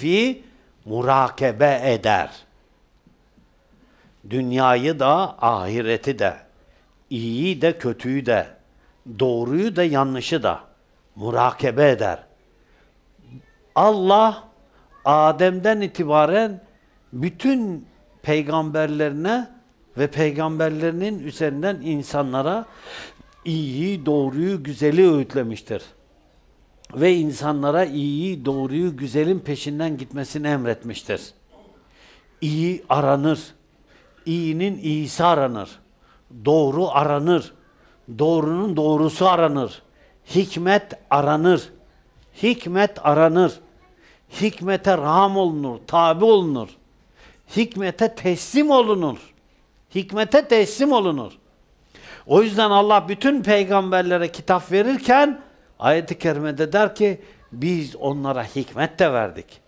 fi murakebe eder. Dünyayı da ahireti de, iyiyi de kötüyü de, doğruyu da yanlışı da murakebe eder. Allah Adem'den itibaren bütün peygamberlerine ve peygamberlerinin üzerinden insanlara iyiyi, doğruyu, güzeli öğütlemiştir ve insanlara iyiyi, doğruyu, güzelin peşinden gitmesini emretmiştir. İyi aranır. İyinin iyisi aranır. Doğru aranır. Doğrunun doğrusu aranır. Hikmet aranır. Hikmet aranır. Hikmete ram olunur, tabi olunur. Hikmete teslim olunur. Hikmete teslim olunur. O yüzden Allah bütün peygamberlere kitap verirken Ayet-i Kerime'de der ki biz onlara hikmet de verdik.